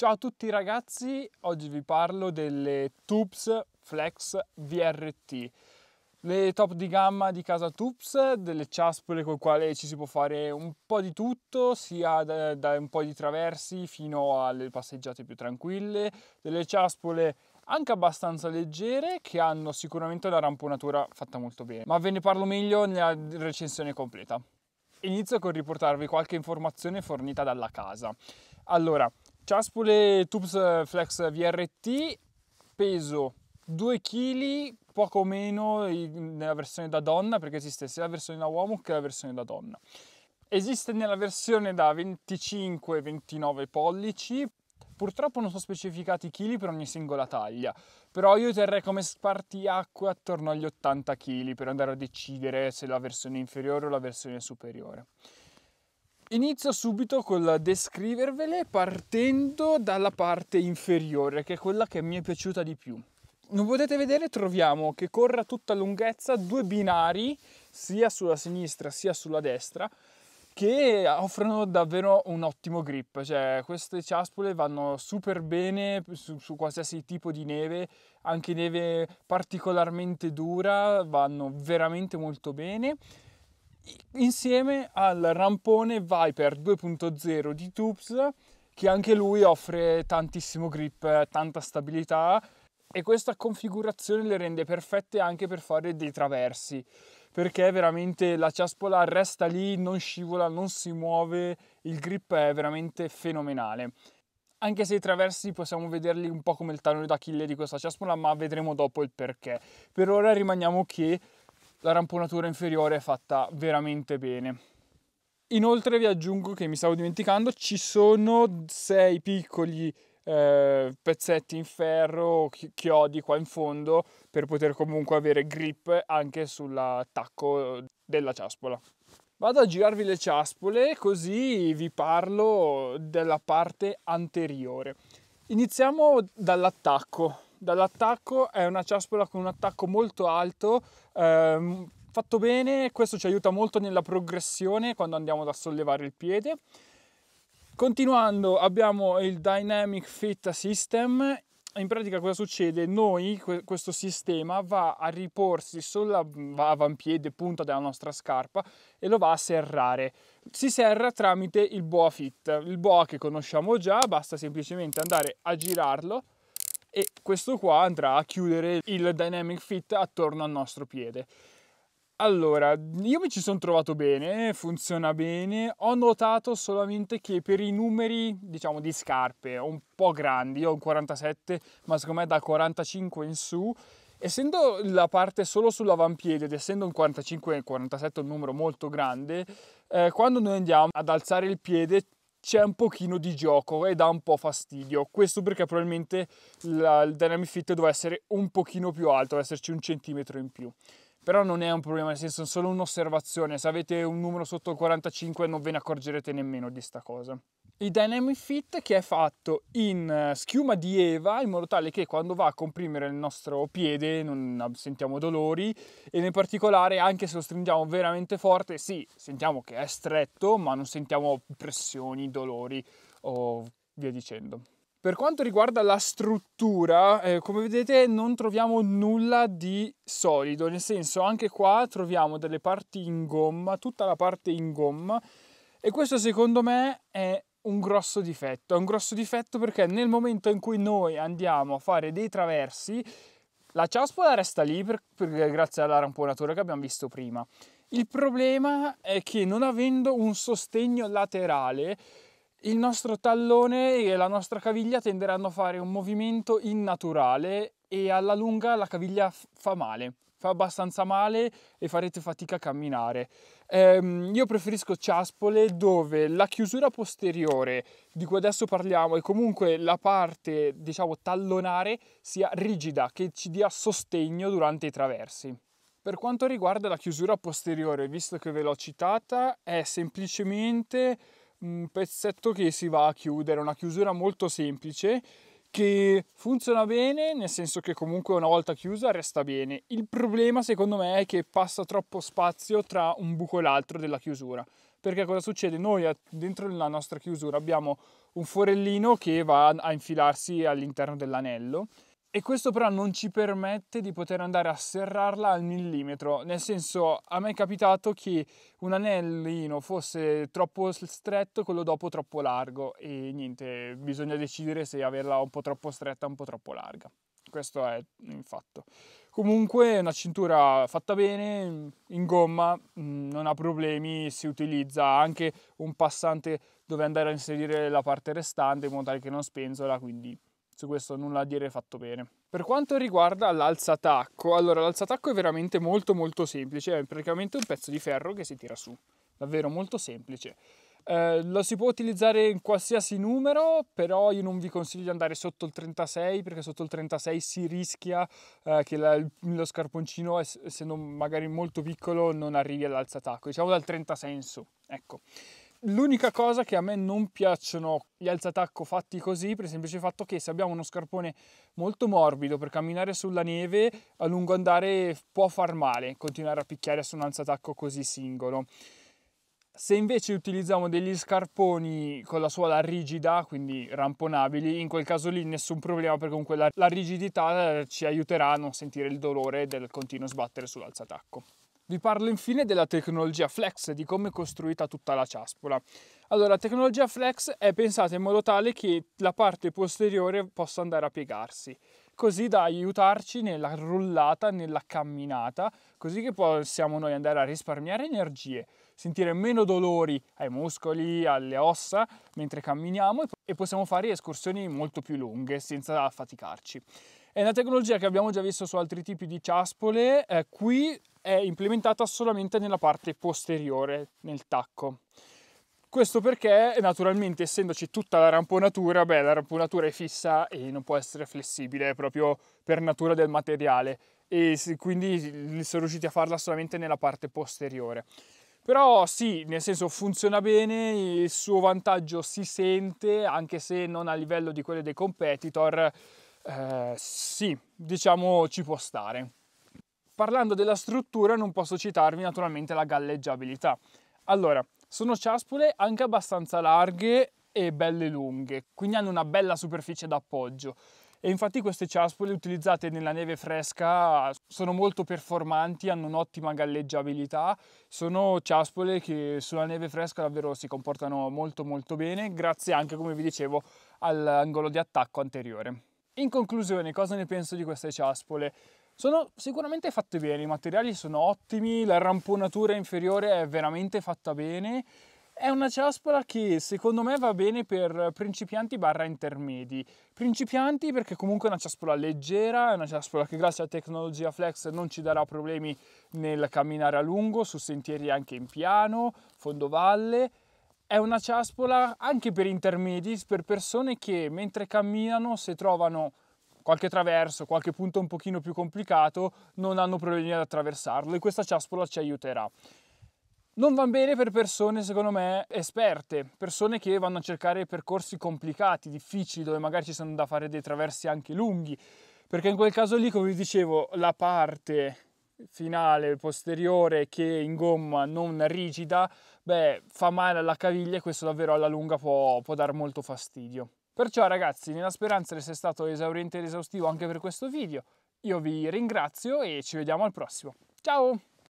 Ciao a tutti ragazzi, oggi vi parlo delle Tups Flex VRT, le top di gamma di casa Tups, delle ciaspole con le quali ci si può fare un po' di tutto, sia da, da, un po' di traversi fino alle passeggiate più tranquille, delle ciaspole anche abbastanza leggere che hanno sicuramente la ramponatura fatta molto bene, ma ve ne parlo meglio nella recensione completa. Inizio con riportarvi qualche informazione fornita dalla casa. Allora, ciaspole Tubes Flex VRT, peso 2 kg, poco meno nella versione da donna, perché esiste sia la versione da uomo che la versione da donna. Esiste nella versione da 25-29 pollici, purtroppo non sono specificati i chili per ogni singola taglia, però io terrei come spartiacque attorno agli 80 kg per andare a decidere se la versione inferiore o la versione superiore. Inizio subito col descrivervele partendo dalla parte inferiore, che è quella che mi è piaciuta di più. Come potete vedere troviamo che corre a tutta lunghezza due binari, sia sulla sinistra sia sulla destra, che offrono davvero un ottimo grip, cioè queste ciaspole vanno super bene su, su, qualsiasi tipo di neve, anche neve particolarmente dura, vanno veramente molto bene insieme al rampone Viper 2.0 di Tubes che anche lui offre tantissimo grip, tanta stabilità e questa configurazione le rende perfette anche per fare dei traversi perché veramente la ciaspola resta lì, non scivola, non si muove, il grip è veramente fenomenale. Anche se i traversi possiamo vederli un po' come il tallone d'Achille di questa ciaspola, ma vedremo dopo il perché. Per ora rimaniamo che la ramponatura inferiore è fatta veramente bene. Inoltre vi aggiungo che mi stavo dimenticando, ci sono sei piccoli eh, pezzetti in ferro, chiodi qua in fondo per poter comunque avere grip anche sull'attacco della ciaspola. Vado a girarvi le ciaspole così vi parlo della parte anteriore. Iniziamo dall'attacco dall'attacco, è una ciaspola con un attacco molto alto, ehm, fatto bene, questo ci aiuta molto nella progressione quando andiamo ad sollevare il piede. Continuando abbiamo il Dynamic Fit System, in pratica cosa succede? Noi, questo sistema va a riporsi sull'avampiede, punta della nostra scarpa e lo va a serrare. Si serra tramite il boa fit, il boa che conosciamo già, basta semplicemente andare a girarlo e questo qua andrà a chiudere il dynamic fit attorno al nostro piede. Allora, io mi ci sono trovato bene, funziona bene, ho notato solamente che per i numeri, diciamo, di scarpe un po' grandi, io ho un 47, ma secondo me da 45 in su, essendo la parte solo sull'avampiede ed essendo un 45 e 47 un numero molto grande, eh, quando noi andiamo ad alzare il piede c'è un pochino di gioco e dà un po' fastidio. Questo perché probabilmente la, il dynamic fit doveva essere un pochino più alto, doveva esserci un centimetro in più. Però non è un problema, nel senso è solo un'osservazione. Se avete un numero sotto il 45 non ve ne accorgerete nemmeno di sta cosa il Dynamic Fit che è fatto in eh, schiuma di Eva in modo tale che quando va a comprimere il nostro piede non sentiamo dolori e nel particolare anche se lo stringiamo veramente forte sì sentiamo che è stretto ma non sentiamo pressioni, dolori o via dicendo. Per quanto riguarda la struttura, eh, come vedete non troviamo nulla di solido, nel senso anche qua troviamo delle parti in gomma, tutta la parte in gomma e questo secondo me è un grosso difetto. È un grosso difetto perché nel momento in cui noi andiamo a fare dei traversi, la ciaspola resta lì per, per, grazie alla ramponatura che abbiamo visto prima. Il problema è che non avendo un sostegno laterale, il nostro tallone e la nostra caviglia tenderanno a fare un movimento innaturale e alla lunga la caviglia fa male fa abbastanza male e farete fatica a camminare. Ehm, io preferisco ciaspole dove la chiusura posteriore di cui adesso parliamo e comunque la parte diciamo tallonare sia rigida, che ci dia sostegno durante i traversi. Per quanto riguarda la chiusura posteriore, visto che ve l'ho citata, è semplicemente un pezzetto che si va a chiudere, una chiusura molto semplice che funziona bene, nel senso che comunque una volta chiusa resta bene. Il problema secondo me è che passa troppo spazio tra un buco e l'altro della chiusura. Perché cosa succede? Noi eh, dentro la nostra chiusura abbiamo un forellino che va a infilarsi all'interno dell'anello e questo però non ci permette di poter andare a serrarla al millimetro, nel senso a me è capitato che un anellino fosse troppo stretto, e quello dopo troppo largo e niente, bisogna decidere se averla un po' troppo stretta o un po' troppo larga. Questo è il fatto. Comunque è una cintura fatta bene, in gomma, mm, non ha problemi, si utilizza anche un passante dove andare a inserire la parte restante in modo tale che non spenzola, quindi su questo nulla a dire fatto bene. Per quanto riguarda l'alzatacco, allora l'alzatacco è veramente molto molto semplice, è praticamente un pezzo di ferro che si tira su, davvero molto semplice. Eh, lo si può utilizzare in qualsiasi numero, però io non vi consiglio di andare sotto il 36 perché sotto il 36 si rischia eh, che la, lo scarponcino, essendo magari molto piccolo, non arrivi all'alzatacco, diciamo dal 36 in su. Ecco. L'unica cosa che a me non piacciono gli alzatacco fatti così, per il semplice fatto che se abbiamo uno scarpone molto morbido per camminare sulla neve, a lungo andare può far male continuare a picchiare su un alzatacco così singolo. Se invece utilizziamo degli scarponi con la suola rigida, quindi ramponabili, in quel caso lì nessun problema perché comunque la, la rigidità ci aiuterà a non sentire il dolore del continuo sbattere sull'alzatacco. Vi parlo infine della tecnologia Flex, di come è costruita tutta la ciaspola. Allora, la tecnologia Flex è pensata in modo tale che la parte posteriore possa andare a piegarsi, così da aiutarci nella rullata, nella camminata, così che possiamo noi andare a risparmiare energie, sentire meno dolori ai muscoli, alle ossa mentre camminiamo e possiamo fare escursioni molto più lunghe senza affaticarci. È una tecnologia che abbiamo già visto su altri tipi di ciaspole, eh, qui è implementata solamente nella parte posteriore, nel tacco. Questo perché naturalmente essendoci tutta la ramponatura, beh la ramponatura è fissa e non può essere flessibile proprio per natura del materiale e quindi sono riusciti a farla solamente nella parte posteriore. Però sì, nel senso funziona bene, il suo vantaggio si sente anche se non a livello di quello dei competitor, eh, sì, diciamo ci può stare. Parlando della struttura non posso citarvi naturalmente la galleggiabilità. Allora, sono ciaspole anche abbastanza larghe e belle lunghe, quindi hanno una bella superficie d'appoggio e infatti queste ciaspole utilizzate nella neve fresca sono molto performanti, hanno un'ottima galleggiabilità, sono ciaspole che sulla neve fresca davvero si comportano molto molto bene grazie anche come vi dicevo all'angolo di attacco anteriore. In conclusione cosa ne penso di queste ciaspole? Sono sicuramente fatte bene, i materiali sono ottimi, la ramponatura inferiore è veramente fatta bene. È una ciaspola che secondo me va bene per principianti barra intermedi. Principianti perché comunque è una ciaspola leggera, è una ciaspola che grazie alla tecnologia flex non ci darà problemi nel camminare a lungo, su sentieri anche in piano, fondovalle. È una ciaspola anche per intermedi, per persone che mentre camminano se trovano qualche traverso, qualche punto un pochino più complicato, non hanno problemi ad attraversarlo e questa ciaspola ci aiuterà. Non va bene per persone, secondo me, esperte, persone che vanno a cercare percorsi complicati, difficili, dove magari ci sono da fare dei traversi anche lunghi, perché in quel caso lì, come vi dicevo, la parte finale posteriore che in gomma non rigida, beh, fa male alla caviglia e questo davvero alla lunga può, può dar molto fastidio. Perciò ragazzi, nella speranza di essere stato esauriente ed esaustivo anche per questo video, io vi ringrazio e ci vediamo al prossimo. Ciao!